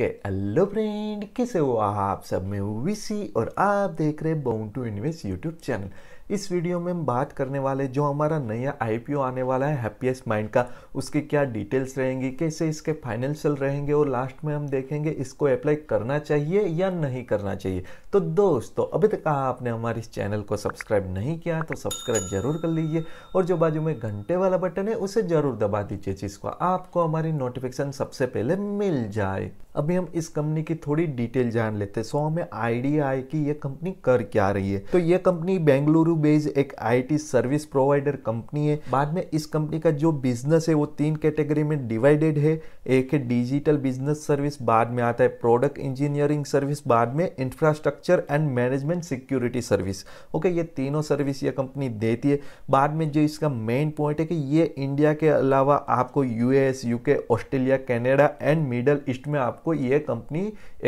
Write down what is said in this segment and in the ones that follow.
के hello friend कैसे हो आप सब मैं हूँ और आप देख रहे हैं bound to invest YouTube channel इस वीडियो में हम बात करने वाले जो हमारा नया आईपीओ आने वाला है हैप्पीएस्ट माइंड का उसकी क्या डिटेल्स रहेंगी कैसे इसके फाइनेंशियल रहेंगे और लास्ट में हम देखेंगे इसको अप्लाई करना चाहिए या नहीं करना चाहिए तो दोस्तों अभी तक आपने हमारे इस चैनल को सब्सक्राइब नहीं किया तो सब्सक्राइब जरूर कर लीजिए और जो बाजू में घंटे वाला बटन है उसे जरूर दबा दीजिए जिसको आपको हमारी नोटिफिकेशन सबसे पहले मिल जाए अभी हम इस कंपनी की थोड़ी डिटेल जान लेते हैं सो हमें आइडिया आए कि यह कंपनी कर क्या रही है तो ये कंपनी बेंगलुरु बेस्ड एक आईटी सर्विस प्रोवाइडर कंपनी है बाद में इस कंपनी का जो बिजनेस है वो तीन कैटेगरी में डिवाइडेड है एक है डिजिटल बिजनेस सर्विस बाद में आता है प्रोडक्ट इंजीनियरिंग सर्विस बाद में infrastructure and management security service okay ये तीनों सर्विस ये कंपनी देती है बाद में जो इसका मेन पॉइंट है कि ये इंडिया के अलावा आपको US UK Australia Canada and Middle East में आपको ये कंपनी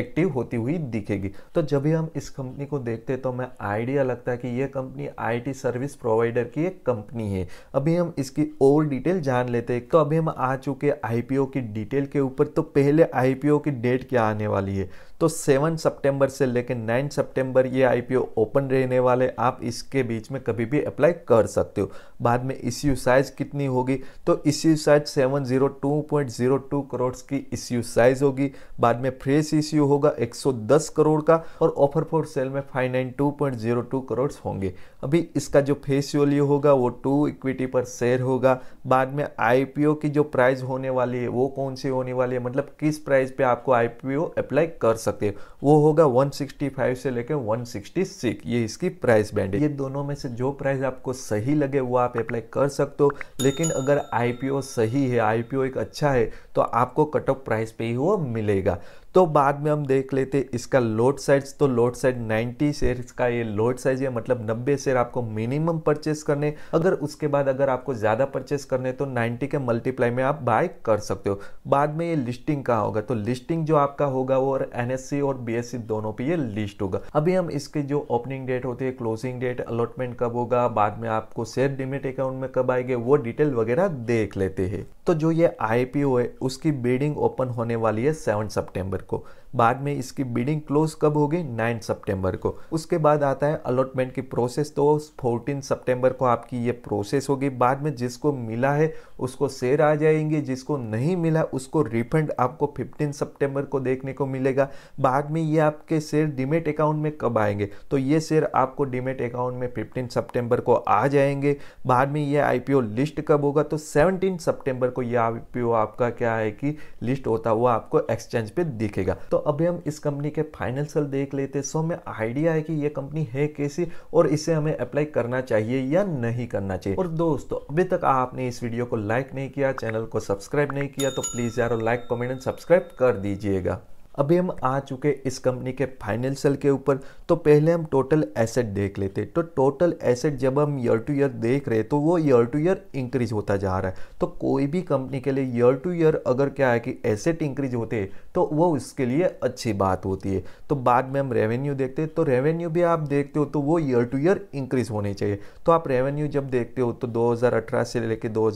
एक्टिव होती हुई दिखेगी तो जब भी हम इस कंपनी को देखते हैं तो हमें आइडिया लगता है कि ये कंपनी आईटी सर्विस प्रोवाइडर की एक कंपनी है अभी हम इसकी और डिटेल जान लेते हैं तो अभी हम आ चुके आईपीओ की डिटेल के ऊपर तो पहले आईपीओ की डेट क्या आने वाली है तो 7 सितंबर से लेकर 9 सितंबर ये आईपीओ ओपन रहने वाले आप इसके बीच में कभी भी अप्लाई कर सकते हो बाद में इश्यू साइज कितनी होगी तो इश्यू साइज 702.02 करोड़ की इश्यू साइज होगी बाद में फ्रेश इश्यू होगा 110 करोड़ का और ऑफर फॉर सेल में 592.02 करोड़ होंगे अभी इसका जो फेस वैल्यू होगा वो टू इक्विटी पर शेयर होगा बाद में आईपीओ की जो प्राइस होने वाली है वो कौन सी होने वाली है मतलब किस प्राइस पे आपको आईपीओ अप्लाई कर सकते सकते हैं वो होगा 165 से लेकर 166 ये इसकी प्राइस बैंड है ये दोनों में से जो प्राइस आपको सही लगे वो आप अप्लाई कर सकते हो लेकिन अगर आईपीओ सही है आईपीओ एक अच्छा है तो आपको कट ऑफ प्राइस पे ही वो मिलेगा तो बाद में हम देख लेते इसका लोड साइज तो लोड साइज 90 शेयर का ये लोड साइज है मतलब 90 शेयर आपको मिनिमम परचेस करने अगर उसके बाद अगर आपको ज़्यादा परचेस करने तो 90 के मल्टीप्लाई में आप बाय कर सकते हो बाद में ये लिस्टिंग का होगा तो लिस्टिंग जो आपका होगा वो और एन और बी दोनों पर ये लिस्ट होगा अभी हम इसके जो ओपनिंग डेट होती है क्लोजिंग डेट अलॉटमेंट कब होगा बाद में आपको शेयर डिमिट अकाउंट में कब आएंगे वो डिटेल वगैरह देख लेते हैं तो जो ये आई है उसकी बिल्डिंग ओपन होने वाली है सेवन सेप्टेम्बर को बाद में इसकी बिडिंग क्लोज कब होगी नाइन सितंबर को उसके बाद आता है अलॉटमेंट की प्रोसेस तो फोर्टीन सितंबर को आपकी ये प्रोसेस होगी बाद में जिसको मिला है उसको शेयर आ जाएंगे जिसको नहीं मिला उसको रिफंड आपको फिफ्टीन सितंबर को देखने को मिलेगा बाद में ये आपके शेयर डिमेट अकाउंट में कब आएंगे तो ये शेयर आपको डिमेट अकाउंट में फिफ्टीन सप्टेम्बर को आ जाएंगे बाद में ये आईपीओ लिस्ट कब होगा तो सेवनटीन सप्टेम्बर को ये आईपीओ आपका क्या है कि लिस्ट होता हुआ आपको एक्सचेंज पे दिखेगा तो अभी हम इस कंपनी के फाइनेंशियल देख लेते हैं सो हमें आइडिया है कि ये कंपनी है कैसी और इसे हमें अप्लाई करना चाहिए या नहीं करना चाहिए और दोस्तों अभी तक आपने इस वीडियो को लाइक नहीं किया चैनल को सब्सक्राइब नहीं किया तो प्लीज़ यार लाइक कमेंट एंड सब्सक्राइब कर दीजिएगा अभी हम आ चुके इस कंपनी के फाइनल सेल के ऊपर तो पहले हम टोटल एसेट देख लेते तो टोटल एसेट जब हम ईयर टू ईयर देख रहे तो वो ईयर टू ईयर इंक्रीज होता जा रहा है तो कोई भी कंपनी के लिए ईयर टू ईयर अगर क्या है कि एसेट इंक्रीज होते तो वो उसके लिए अच्छी बात होती है तो बाद में हम रेवेन्यू देखते तो रेवेन्यू भी आप देखते हो तो वो ईयर टू ईयर इंक्रीज होने चाहिए तो आप रेवेन्यू जब देखते हो तो दो से लेकर दो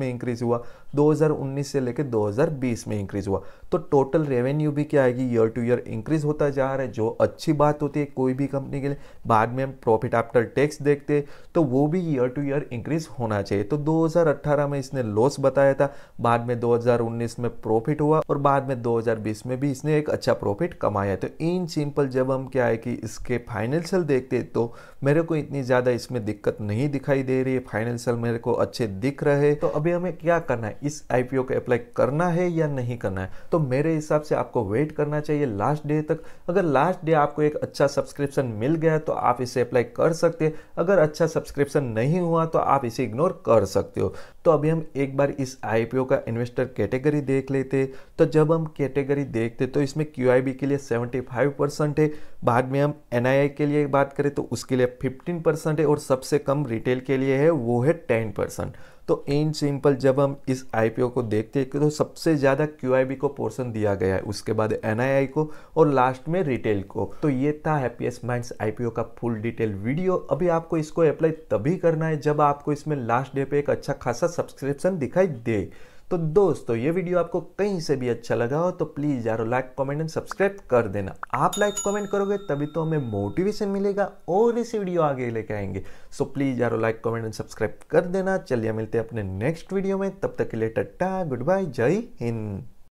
में इंक्रीज हुआ दो से लेकर दो में इंक्रीज हुआ तो टोटल रेवेन्यू भी क्या आएगी ईयर टू ईयर इंक्रीज होता जा रहा है जो अच्छी बात होती है कोई भी कंपनी के लिए बाद में हम प्रॉफिट आफ्टर टैक्स देखते तो वो भी ईयर टू ईयर इंक्रीज होना चाहिए तो 2018 में इसने लॉस बताया था बाद में 2019 में प्रॉफिट हुआ और बाद में 2020 में भी इसने एक अच्छा प्रॉफिट कमाया तो इन सिंपल जब हम क्या है कि इसके फाइनेंशियल देखते तो मेरे को इतनी ज़्यादा इसमें दिक्कत नहीं दिखाई दे रही है फाइनेंशियल मेरे को अच्छे दिख रहे तो अभी हमें क्या करना है इस आई को अप्लाई करना है या नहीं करना है तो मेरे हिसाब से आपको वेट करना चाहिए लास्ट डे तक अगर लास्ट डे आपको एक अच्छा सब्सक्रिप्शन मिल गया तो आप इसे अप्लाई कर सकते हैं अगर अच्छा सब्सक्रिप्शन नहीं हुआ तो आप इसे इग्नोर कर सकते हो तो अभी हम एक बार इस आई का इन्वेस्टर कैटेगरी देख लेते तो जब हम कैटेगरी देखते तो इसमें क्यू के लिए फाइव परसेंट है बाद में हम एन के लिए बात करें तो उसके लिए फिफ्टीन परसेंट है और सबसे कम रिटेल के लिए है वो है टेन परसेंट तो इन सिंपल जब हम इस आईपीओ को देखते हैं तो सबसे ज़्यादा क्यू को पोर्सन दिया गया है उसके बाद एन को और लास्ट में रिटेल को तो ये था हैप्पीएस्ट माइंड्स आईपीओ का फुल डिटेल वीडियो अभी आपको इसको अप्लाई तभी करना है जब आपको इसमें लास्ट डे पे एक अच्छा खासा सब्सक्रिप्शन दिखाई दे तो दोस्तों ये वीडियो आपको कहीं से भी अच्छा लगा हो तो प्लीज़ यार लाइक कमेंट एंड सब्सक्राइब कर देना आप लाइक कमेंट करोगे तभी तो हमें मोटिवेशन मिलेगा और इसी वीडियो आगे लेके आएंगे सो प्लीज़ यार लाइक कमेंट एंड सब्सक्राइब कर देना चलिए मिलते हैं अपने नेक्स्ट वीडियो में तब तक के लिए टट्टा गुड बाय जय हिंद